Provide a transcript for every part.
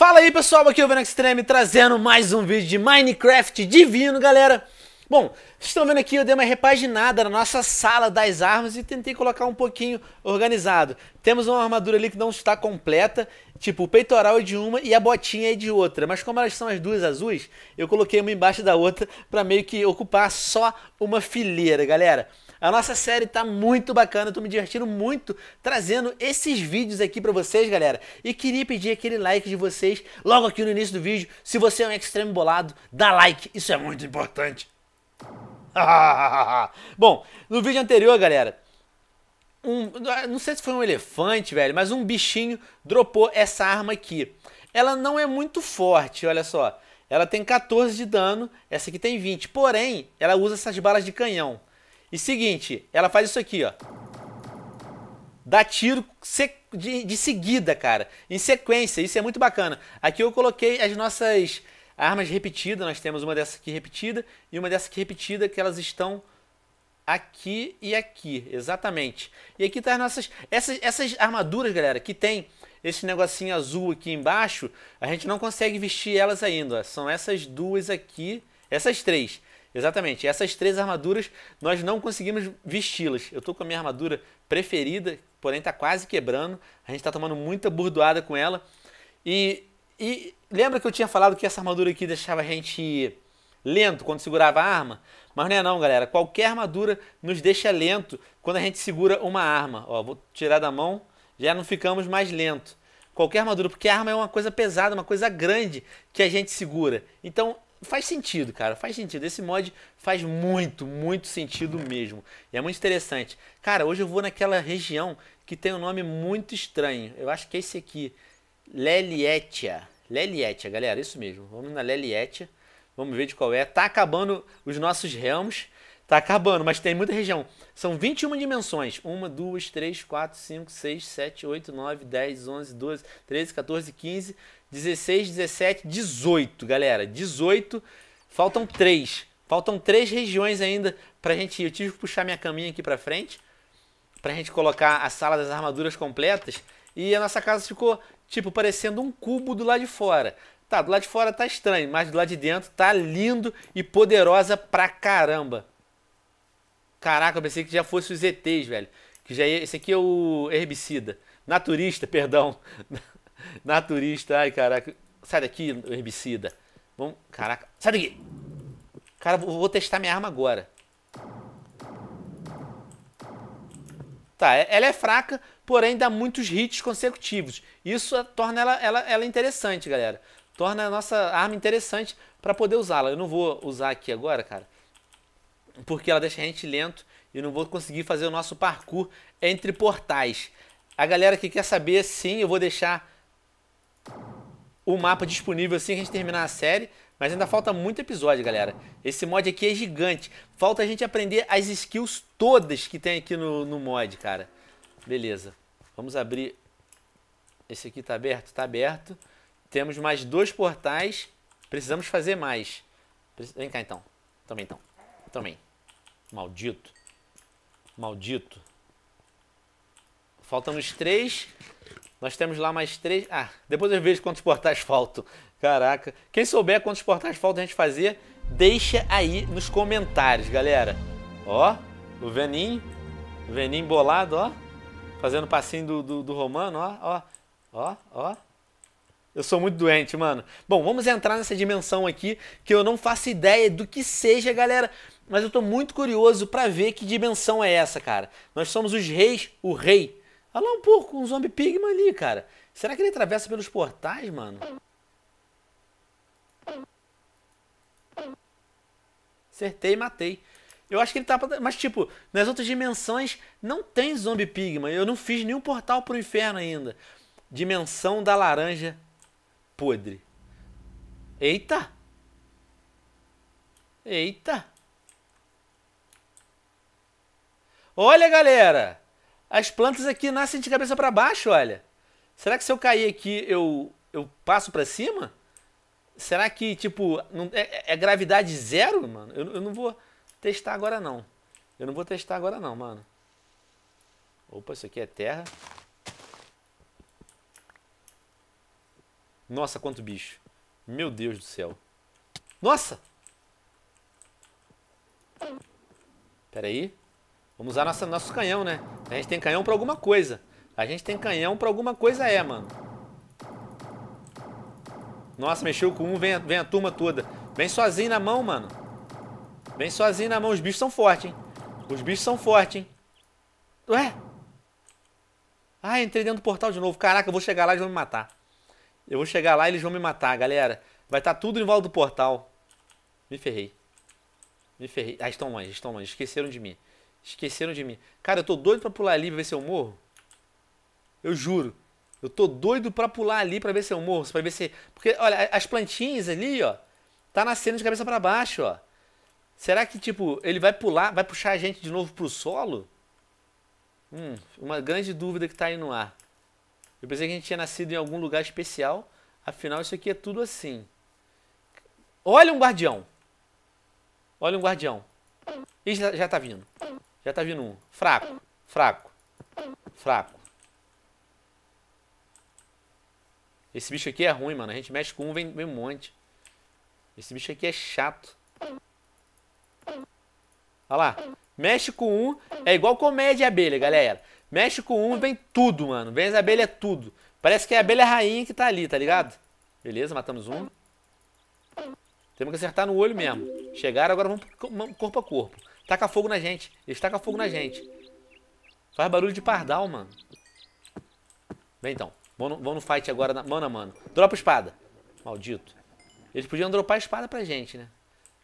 Fala aí pessoal, aqui é o Venom Extreme trazendo mais um vídeo de Minecraft divino, galera. Bom, vocês estão vendo aqui, eu dei uma repaginada na nossa sala das armas e tentei colocar um pouquinho organizado. Temos uma armadura ali que não está completa, tipo o peitoral é de uma e a botinha é de outra. Mas como elas são as duas azuis, eu coloquei uma embaixo da outra para meio que ocupar só uma fileira, galera. A nossa série tá muito bacana, tô me divertindo muito trazendo esses vídeos aqui para vocês, galera. E queria pedir aquele like de vocês logo aqui no início do vídeo. Se você é um extremo bolado, dá like, isso é muito importante. Bom, no vídeo anterior, galera, um, não sei se foi um elefante, velho, mas um bichinho dropou essa arma aqui. Ela não é muito forte, olha só. Ela tem 14 de dano, essa aqui tem 20. Porém, ela usa essas balas de canhão. E seguinte, ela faz isso aqui, ó. Dá tiro de, de seguida, cara. Em sequência, isso é muito bacana. Aqui eu coloquei as nossas armas repetidas. Nós temos uma dessa aqui repetida e uma dessa aqui repetida que elas estão aqui e aqui, exatamente. E aqui tá as nossas... Essas, essas armaduras, galera, que tem esse negocinho azul aqui embaixo, a gente não consegue vestir elas ainda. Ó. São essas duas aqui, essas três. Exatamente. Essas três armaduras nós não conseguimos vesti-las. Eu estou com a minha armadura preferida, porém está quase quebrando. A gente está tomando muita burdoada com ela. E, e, lembra que eu tinha falado que essa armadura aqui deixava a gente lento quando segurava a arma? Mas não é não, galera. Qualquer armadura nos deixa lento quando a gente segura uma arma. Ó, vou tirar da mão, já não ficamos mais lento. Qualquer armadura, porque a arma é uma coisa pesada, uma coisa grande que a gente segura. Então faz sentido, cara, faz sentido. Esse mod faz muito, muito sentido mesmo. E é muito interessante. Cara, hoje eu vou naquela região que tem um nome muito estranho. Eu acho que é esse aqui, Lelietia. Lelietia, galera, isso mesmo. Vamos na Lelietia. Vamos ver de qual é. Tá acabando os nossos realms. Tá acabando, mas tem muita região. São 21 dimensões. 1, 2, 3, 4, 5, 6, 7, 8, 9, 10, 11, 12, 13, 14, 15, 16, 17, 18, galera. 18. Faltam 3. Faltam 3 regiões ainda pra gente ir. Eu tive que puxar minha caminha aqui pra frente pra gente colocar a sala das armaduras completas. E a nossa casa ficou, tipo, parecendo um cubo do lado de fora. Tá, do lado de fora tá estranho, mas do lado de dentro tá lindo e poderosa pra caramba. Caraca, eu pensei que já fosse os ETs, velho. Que já ia... Esse aqui é o herbicida. Naturista, perdão. Naturista, ai caraca. Sai daqui, herbicida. Vamos. Caraca. Sai daqui! Cara, vou testar minha arma agora. Tá, é, ela é fraca, porém dá muitos hits consecutivos. Isso torna ela, ela, ela interessante, galera. Torna a nossa arma interessante para poder usá-la. Eu não vou usar aqui agora, cara porque ela deixa a gente lento e não vou conseguir fazer o nosso parkour entre portais. A galera que quer saber, sim, eu vou deixar o mapa disponível assim que a gente terminar a série, mas ainda falta muito episódio, galera. Esse mod aqui é gigante. Falta a gente aprender as skills todas que tem aqui no, no mod, cara. Beleza. Vamos abrir... Esse aqui tá aberto? Tá aberto. Temos mais dois portais. Precisamos fazer mais. Vem cá, então. Também, então. Também. Maldito. Maldito. Faltam os três. Nós temos lá mais três. Ah, depois eu vejo quantos portais faltam. Caraca. Quem souber quantos portais faltam a gente fazer, deixa aí nos comentários, galera. Ó, o Venim. O bolado, ó. Fazendo passinho do, do, do Romano, ó, ó. Ó, ó. Eu sou muito doente, mano. Bom, vamos entrar nessa dimensão aqui que eu não faço ideia do que seja, galera mas eu tô muito curioso para ver que dimensão é essa, cara. Nós somos os reis, o rei. Olha lá um porco, um zombie pigman ali, cara. Será que ele atravessa pelos portais, mano? Acertei e matei. Eu acho que ele tá. Mas, tipo, nas outras dimensões não tem zombie pigman. Eu não fiz nenhum portal pro inferno ainda. Dimensão da laranja podre. Eita! Eita! Olha, galera, as plantas aqui nascem de cabeça para baixo, olha. Será que se eu cair aqui, eu, eu passo para cima? Será que, tipo, não, é, é, é, gravidade zero, mano? Eu, eu não vou testar agora, não. Eu não vou testar agora, não, mano. Opa, isso aqui é terra. Nossa, quanto bicho. Meu Deus do céu. Nossa! Pera aí. Vamos usar nossa, nosso canhão, né? A gente tem canhão pra alguma coisa. A gente tem canhão pra alguma coisa é, mano. Nossa, mexeu com um, vem a, vem a turma toda. Vem sozinho na mão, mano. Vem sozinho na mão. Os bichos são fortes, hein? Os bichos são fortes, hein? Ué? Ah, entrei dentro do portal de novo. Caraca, eu vou chegar lá e eles vão me matar. Eu vou chegar lá e eles vão me matar, galera. Vai estar tá tudo em volta do portal. Me ferrei. Me ferrei. Ah, estão longe, estão longe. Esqueceram de mim. Esqueceram de mim. Cara, eu tô doido pra pular ali pra ver se eu morro. Eu juro. Eu tô doido pra pular ali pra ver se eu morro. Pra ver se. Porque, olha, as plantinhas ali, ó. Tá nascendo de cabeça para baixo, ó. Será que, tipo, ele vai pular, vai puxar a gente de novo pro solo? Hum, uma grande dúvida que tá aí no ar. Eu pensei que a gente tinha nascido em algum lugar especial. Afinal, isso aqui é tudo assim. Olha um guardião. Olha um guardião. E já, já tá vindo. Já tá vindo um. Fraco, fraco, fraco. Esse bicho aqui é ruim, mano. A gente mexe com um, vem, vem um monte. Esse bicho aqui é chato. Olha lá. Mexe com um. É igual comédia abelha, galera. Mexe com um, vem tudo, mano. Vem as abelhas é tudo. Parece que é a abelha rainha que tá ali, tá ligado? Beleza, matamos um. Temos que acertar no olho mesmo. Chegaram, agora vamos corpo a corpo. Taca fogo na gente. Eles tacam fogo na gente. Faz barulho de pardal, mano. Vem então. Vamos no, vamos no fight agora, na, mano a mano. Dropa espada. Maldito. Eles podiam dropar a espada pra gente, né?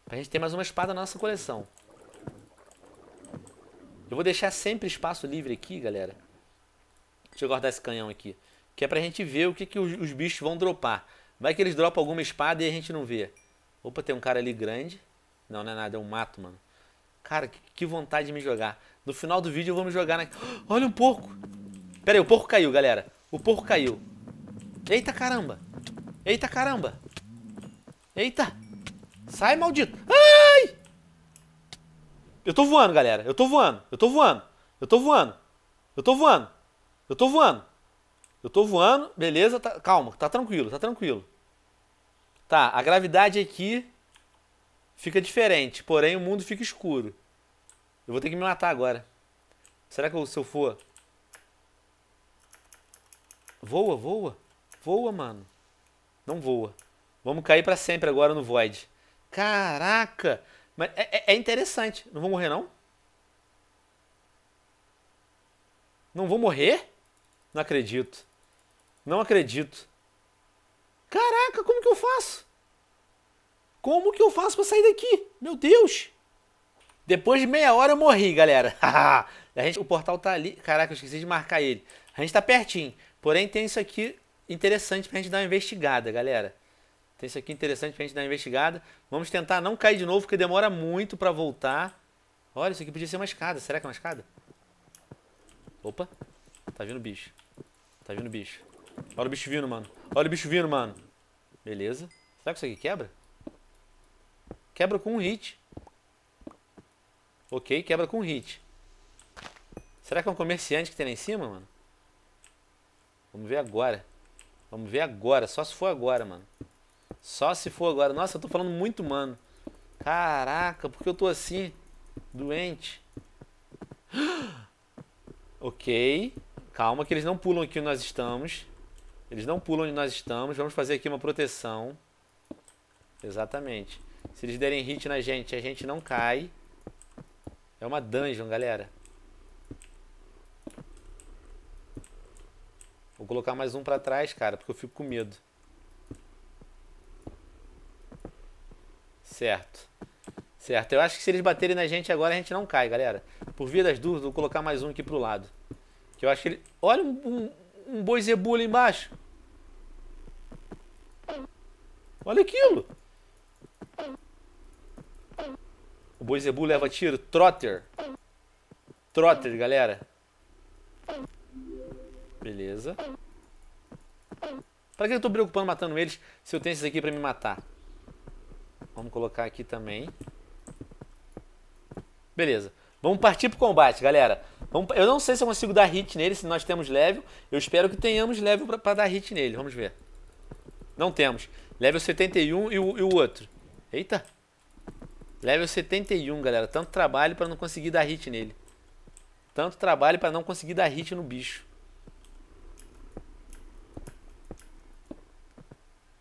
Pra gente ter mais uma espada na nossa coleção. Eu vou deixar sempre espaço livre aqui, galera. Deixa eu guardar esse canhão aqui. Que é pra gente ver o que, que os, os bichos vão dropar. Vai que eles dropam alguma espada e a gente não vê. Opa, tem um cara ali grande. Não, não é nada, é um mato, mano. Cara, que vontade de me jogar. No final do vídeo eu vou me jogar na... Olha um porco! Pera aí, o porco caiu, galera. O porco caiu. Eita caramba! Eita caramba! Eita! Sai, maldito! Ai! Eu tô voando, galera. Eu tô voando. Eu tô voando. Eu tô voando. Eu tô voando. Eu tô voando. Eu tô voando. Beleza, tá... calma, tá tranquilo, tá tranquilo. Tá, a gravidade aqui fica diferente, porém o mundo fica escuro. Eu vou ter que me matar agora. Será que eu, se eu for... Voa, voa. Voa, mano. Não voa. Vamos cair para sempre agora no Void. Caraca! Mas é, é, é, interessante. Não vou morrer, não? Não vou morrer? Não acredito. Não acredito. Caraca, como que eu faço? Como que eu faço para sair daqui? Meu Deus! Depois de meia hora eu morri, galera. a gente, o portal tá ali. Caraca, eu esqueci de marcar ele. A gente tá pertinho. Porém, tem isso aqui interessante pra gente dar uma investigada, galera. Tem isso aqui interessante pra gente dar uma investigada. Vamos tentar não cair de novo, porque demora muito pra voltar. Olha, isso aqui podia ser uma escada. Será que é uma escada? Opa. Tá vindo bicho. Tá vindo bicho. Olha o bicho vindo, mano. Olha o bicho vindo, mano. Beleza. Será que isso aqui quebra? Quebra com um hit. Ok, quebra com um hit. Será que é um comerciante que tem lá em cima, mano? Vamos ver agora. Vamos ver agora. Só se for agora, mano. Só se for agora. Nossa, eu tô falando muito, mano. Caraca, por que eu tô assim? Doente. ok. Calma que eles não pulam aqui onde nós estamos. Eles não pulam onde nós estamos. Vamos fazer aqui uma proteção. Exatamente. Se eles derem hit na gente, a gente não cai. É uma dungeon, galera. Vou colocar mais um pra trás, cara, porque eu fico com medo. Certo. Certo. Eu acho que se eles baterem na gente agora, a gente não cai, galera. Por via das dúvidas, vou colocar mais um aqui pro lado. Que eu acho que ele... Olha um, um, um boi zebu ali embaixo. Olha aquilo. Boizebu Boisebu leva tiro. Trotter. Trotter, galera. Beleza. Pra que eu tô preocupando matando eles se eu tenho esses aqui pra me matar? Vamos colocar aqui também. Beleza. Vamos partir pro combate, galera. Vamos, eu não sei se eu consigo dar hit nele, se nós temos level. Eu espero que tenhamos level pra, pra dar hit nele. Vamos ver. Não temos. Level 71 e o, e o outro. Eita. Level 71, galera. Tanto trabalho para não conseguir dar hit nele. Tanto trabalho para não conseguir dar hit no bicho.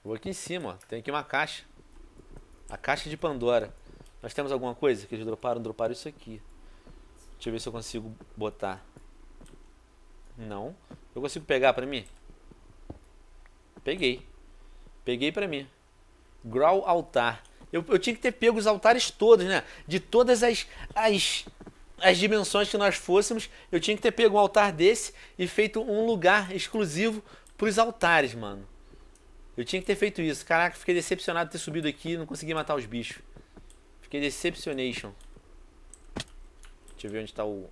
Vou aqui em cima, ó. Tem aqui uma caixa. A caixa de Pandora. Nós temos alguma coisa que eles droparam? Droparam isso aqui. Deixa eu ver se eu consigo botar. Não. Eu consigo pegar pra mim? Peguei. Peguei pra mim. Grow altar. Eu, eu tinha que ter pego os altares todos, né? De todas as, as, as dimensões que nós fôssemos, eu tinha que ter pego um altar desse e feito um lugar exclusivo para os altares, mano. Eu tinha que ter feito isso. Caraca, fiquei decepcionado de ter subido aqui e não consegui matar os bichos. Fiquei decepcionation. Deixa eu ver onde está o,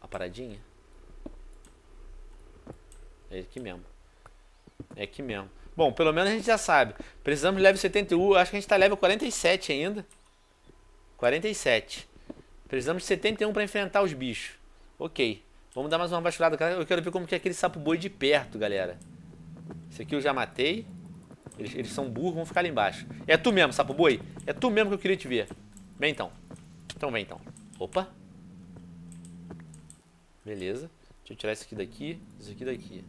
a paradinha. É aqui mesmo. É aqui mesmo. Bom, pelo menos a gente já sabe. Precisamos de level 71. Acho que a gente está level 47 ainda. 47. Precisamos de 71 para enfrentar os bichos. Ok. Vamos dar mais uma vasculhada. Eu quero ver como que é aquele sapo boi de perto, galera. Esse aqui eu já matei. Eles, eles são burros, vão ficar ali embaixo. É tu mesmo, sapo boi. É tu mesmo que eu queria te ver. Vem então. Então vem então. Opa. Beleza. Deixa eu tirar isso aqui daqui. Isso aqui daqui.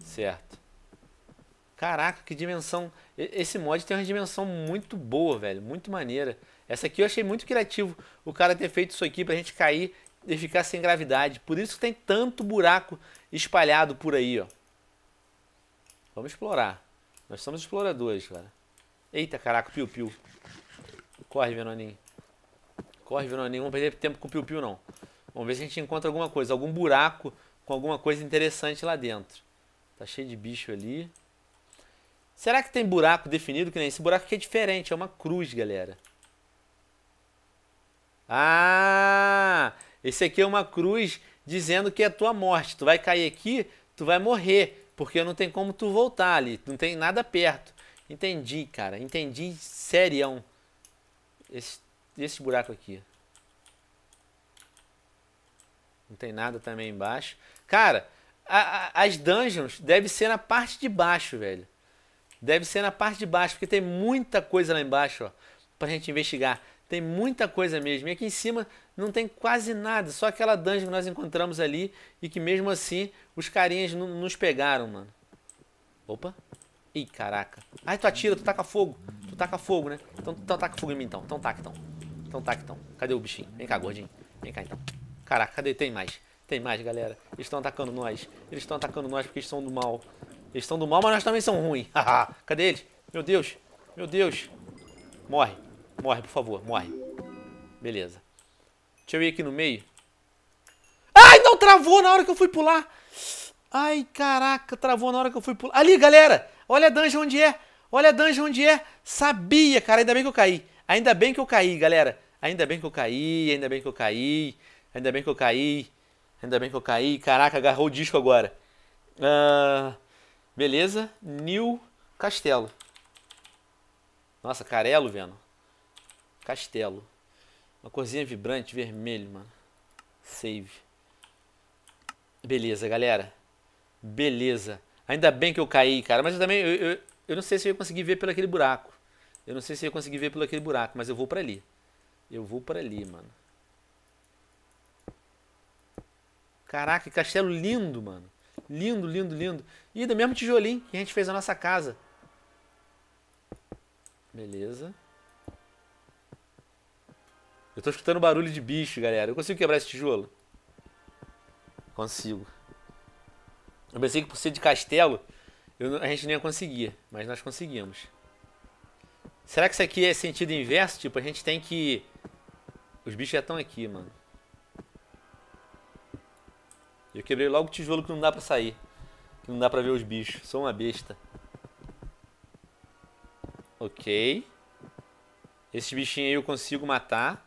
Certo. Caraca, que dimensão. Esse mod tem uma dimensão muito boa, velho. Muito maneira. Essa aqui eu achei muito criativo o cara ter feito isso aqui pra gente cair e ficar sem gravidade. Por isso que tem tanto buraco espalhado por aí, ó. Vamos explorar. Nós somos exploradores, cara. Eita, caraca, piu-piu. Corre, Venoninho. Corre, Venoninho. Não vamos perder tempo com piu-piu, não. Vamos ver se a gente encontra alguma coisa. Algum buraco com alguma coisa interessante lá dentro. Tá cheio de bicho ali. Será que tem buraco definido que nem esse buraco aqui é diferente, é uma cruz, galera. Ah, esse aqui é uma cruz dizendo que é a tua morte. Tu vai cair aqui, tu vai morrer, porque não tem como tu voltar ali, não tem nada perto. Entendi, cara, entendi serião. Esse, esse buraco aqui. Não tem nada também embaixo. Cara, a, a, as dungeons devem ser na parte de baixo, velho deve ser na parte de baixo, porque tem muita coisa lá embaixo, ó, pra gente investigar. Tem muita coisa mesmo. E aqui em cima não tem quase nada, só aquela dungeon que nós encontramos ali e que mesmo assim os carinhas nos pegaram, mano. Opa. Ih, caraca. Ai, tu atira, tu taca fogo. Tu taca fogo, né? Então, então taca fogo em mim, então. Então taca, então. Então taca, então. Cadê o bichinho? Vem cá, gordinho. Vem cá, então. Caraca, cadê? Tem mais. Tem mais, galera. Eles estão atacando nós. Eles estão atacando nós porque eles são do mal. Eles estão do mal, mas nós também somos ruins. Cadê eles? Meu Deus. Meu Deus. Morre. Morre, por favor. Morre. Beleza. Deixa eu ir aqui no meio. Ai, não travou na hora que eu fui pular. Ai, caraca, travou na hora que eu fui pular. Ali, galera. Olha a dungeon onde é. Olha a dungeon onde é. Sabia, cara. Ainda bem que eu caí. Ainda bem que eu caí, galera. Ainda bem que eu caí. Ainda bem que eu caí. Ainda bem que eu caí. Ainda bem que eu caí. Caraca, agarrou o disco agora. Ahn... Uh... Beleza? Nil Castelo. Nossa, Carelo, vendo? Castelo. Uma corzinha vibrante, vermelho, mano. Save. Beleza, galera. Beleza. Ainda bem que eu caí, cara. Mas eu também... Eu, eu, eu não sei se eu ia conseguir ver pelo aquele buraco. Eu não sei se eu ia conseguir ver pelo aquele buraco, mas eu vou pra ali. Eu vou pra ali, mano. Caraca, que castelo lindo, mano. Lindo, lindo, lindo. E do mesmo tijolinho que a gente fez a nossa casa. Beleza. Eu tô escutando barulho de bicho, galera. Eu consigo quebrar esse tijolo? Consigo. Eu pensei que por ser de castelo, eu, a gente não ia conseguir, mas nós conseguimos. Será que isso aqui é sentido inverso? Tipo, a gente tem que... Os bichos já estão aqui, mano. Eu quebrei logo o tijolo que não dá pra sair. Que não dá pra ver os bichos. Sou uma besta. Ok. Esses bichinhos aí eu consigo matar.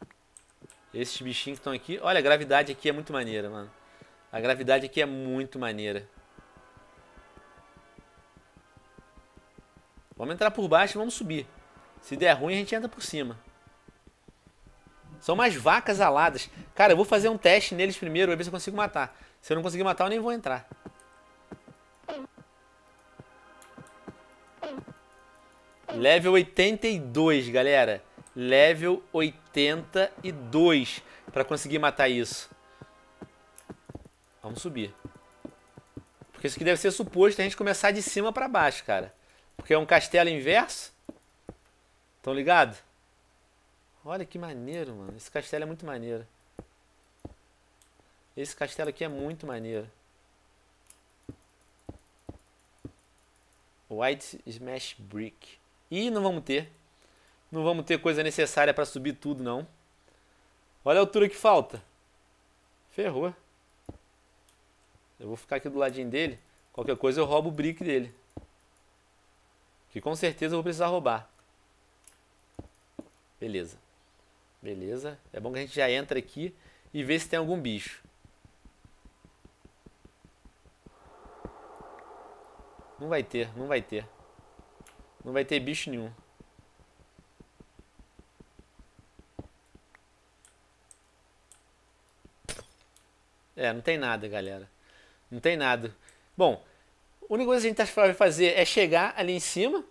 Esses bichinhos que estão aqui. Olha, a gravidade aqui é muito maneira, mano. A gravidade aqui é muito maneira. Vamos entrar por baixo e vamos subir. Se der ruim, a gente entra por cima. São umas vacas aladas. Cara, eu vou fazer um teste neles primeiro, ver se eu consigo matar. Se eu não conseguir matar, eu nem vou entrar. Level 82, galera. Level 82 para conseguir matar isso. Vamos subir. Porque isso aqui deve ser suposto a gente começar de cima para baixo, cara. Porque é um castelo inverso. Estão ligados? Olha que maneiro, mano. Esse castelo é muito maneiro. Esse castelo aqui é muito maneiro. White Smash Brick. E não vamos ter. Não vamos ter coisa necessária para subir tudo, não. Olha a altura que falta. Ferrou. Eu vou ficar aqui do ladinho dele. Qualquer coisa eu roubo o brick dele. Que com certeza eu vou precisar roubar. Beleza. Beleza? É bom que a gente já entra aqui e vê se tem algum bicho. Não vai ter, não vai ter. Não vai ter bicho nenhum. É, não tem nada, galera. Não tem nada. Bom, a única coisa que a gente vai tá fazer é chegar ali em cima.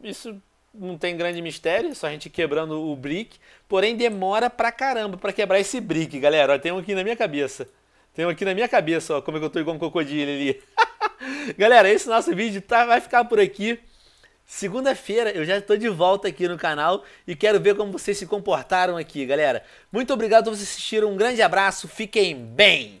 Isso não tem grande mistério, é só a gente quebrando o brick. Porém, demora pra caramba pra quebrar esse brick, galera. tem um aqui na minha cabeça. Tem um aqui na minha cabeça, ó, como é que eu tô igual um cocodilo ali. galera, esse nosso vídeo tá, vai ficar por aqui. Segunda-feira eu já estou de volta aqui no canal e quero ver como vocês se comportaram aqui, galera. Muito obrigado por vocês assistirem, um grande abraço, fiquem bem!